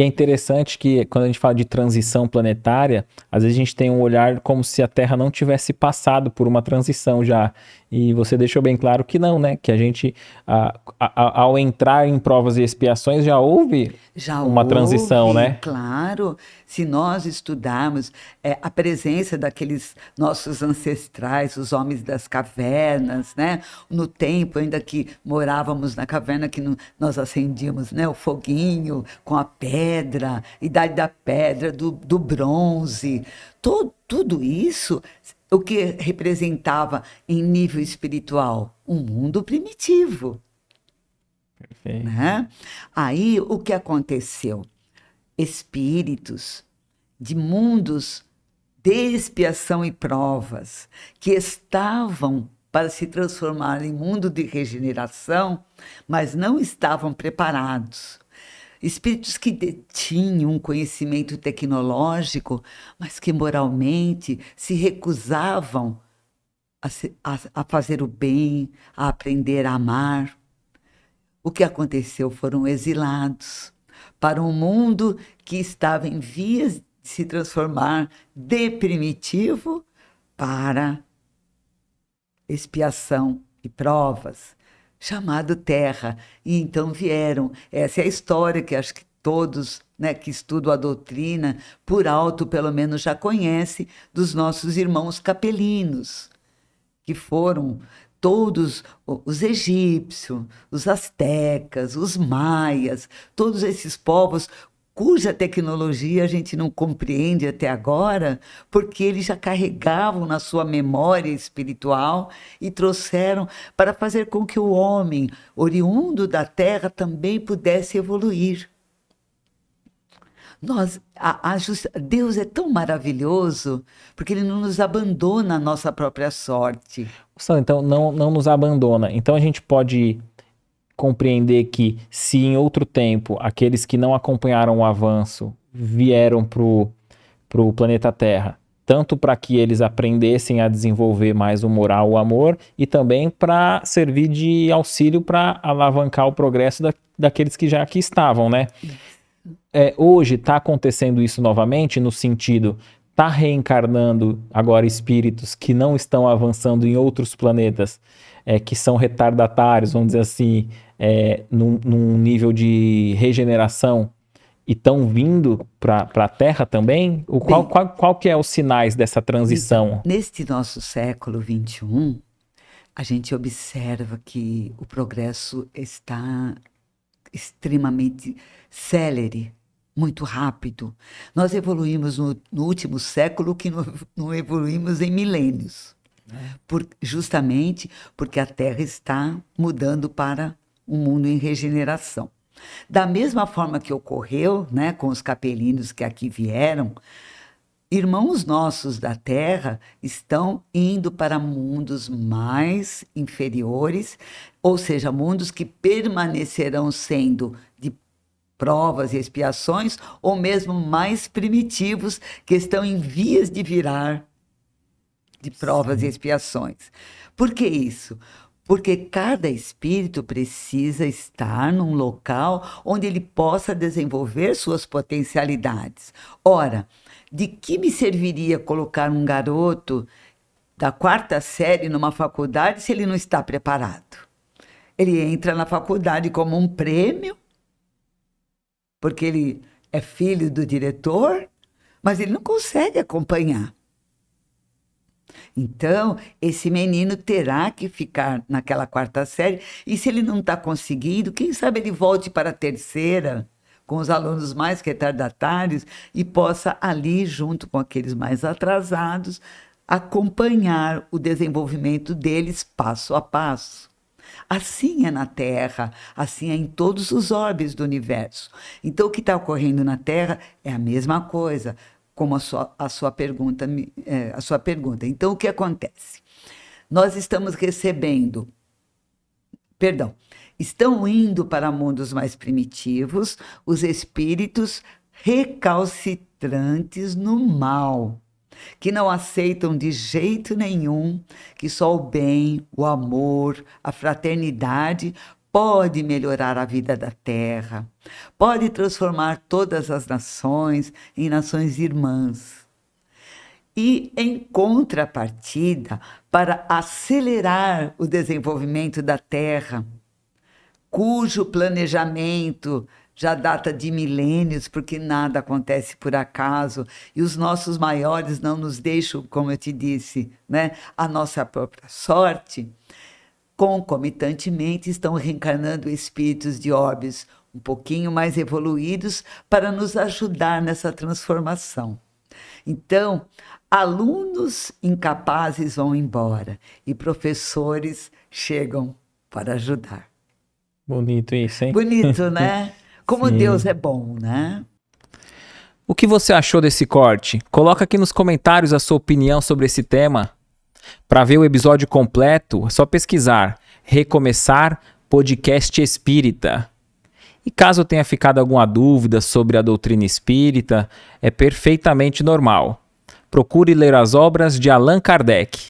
E é interessante que quando a gente fala de transição planetária, às vezes a gente tem um olhar como se a Terra não tivesse passado por uma transição já. E você deixou bem claro que não, né? Que a gente, a, a, ao entrar em provas e expiações, já houve já uma houve, transição, né? Claro. Se nós estudarmos é, a presença daqueles nossos ancestrais, os homens das cavernas, né? No tempo ainda que morávamos na caverna, que no, nós acendíamos né, o foguinho com a pele pedra, idade da pedra, do, do bronze, tudo isso, o que representava em nível espiritual? Um mundo primitivo. Perfeito. Né? Aí o que aconteceu? Espíritos de mundos de expiação e provas que estavam para se transformar em mundo de regeneração, mas não estavam preparados espíritos que detinham um conhecimento tecnológico, mas que moralmente se recusavam a, se, a, a fazer o bem, a aprender a amar. O que aconteceu? Foram exilados para um mundo que estava em vias de se transformar de primitivo para expiação e provas, chamado Terra. E então vieram. Essa é a história que acho que todos né, que estudam a doutrina, por alto pelo menos já conhecem dos nossos irmãos capelinos, que foram todos os egípcios, os astecas, os maias, todos esses povos cuja tecnologia a gente não compreende até agora, porque eles já carregavam na sua memória espiritual e trouxeram para fazer com que o homem oriundo da terra também pudesse evoluir. Nós, a, a Deus é tão maravilhoso porque Ele não nos abandona a nossa própria sorte. Então, não, não nos abandona. Então, a gente pode compreender que se em outro tempo aqueles que não acompanharam o avanço vieram para o planeta Terra, tanto para que eles aprendessem a desenvolver mais o moral, o amor, e também para servir de auxílio para alavancar o progresso da, daqueles que já aqui estavam, né? É, hoje está acontecendo isso novamente no sentido está reencarnando agora espíritos que não estão avançando em outros planetas é, que são retardatários, vamos dizer assim, é, num, num nível de regeneração e estão vindo para a Terra também? O, qual, Bem, qual, qual que é os sinais dessa transição? Então, Neste nosso século XXI, a gente observa que o progresso está extremamente célere, muito rápido. Nós evoluímos no, no último século que não, não evoluímos em milênios. Por, justamente porque a Terra está mudando para um mundo em regeneração. Da mesma forma que ocorreu né, com os capelinos que aqui vieram, irmãos nossos da Terra estão indo para mundos mais inferiores, ou seja, mundos que permanecerão sendo de provas e expiações, ou mesmo mais primitivos, que estão em vias de virar de provas Sim. e expiações. Por que isso? Porque cada espírito precisa estar num local onde ele possa desenvolver suas potencialidades. Ora, de que me serviria colocar um garoto da quarta série numa faculdade se ele não está preparado? Ele entra na faculdade como um prêmio, porque ele é filho do diretor, mas ele não consegue acompanhar. Então, esse menino terá que ficar naquela quarta série, e se ele não está conseguindo, quem sabe ele volte para a terceira, com os alunos mais retardatários, e possa ali, junto com aqueles mais atrasados, acompanhar o desenvolvimento deles passo a passo. Assim é na Terra, assim é em todos os orbes do universo. Então, o que está ocorrendo na Terra é a mesma coisa como a sua, a sua pergunta, é, a sua pergunta. Então, o que acontece? Nós estamos recebendo, perdão, estão indo para mundos mais primitivos os espíritos recalcitrantes no mal, que não aceitam de jeito nenhum que só o bem, o amor, a fraternidade pode melhorar a vida da terra, pode transformar todas as nações em nações irmãs. E, em contrapartida, para acelerar o desenvolvimento da terra, cujo planejamento já data de milênios, porque nada acontece por acaso e os nossos maiores não nos deixam, como eu te disse, né, a nossa própria sorte concomitantemente estão reencarnando espíritos de orbes um pouquinho mais evoluídos para nos ajudar nessa transformação. Então, alunos incapazes vão embora e professores chegam para ajudar. Bonito isso, hein? Bonito, né? Como Sim. Deus é bom, né? O que você achou desse corte? Coloca aqui nos comentários a sua opinião sobre esse tema. Para ver o episódio completo, é só pesquisar Recomeçar Podcast Espírita. E caso tenha ficado alguma dúvida sobre a doutrina espírita, é perfeitamente normal. Procure ler as obras de Allan Kardec.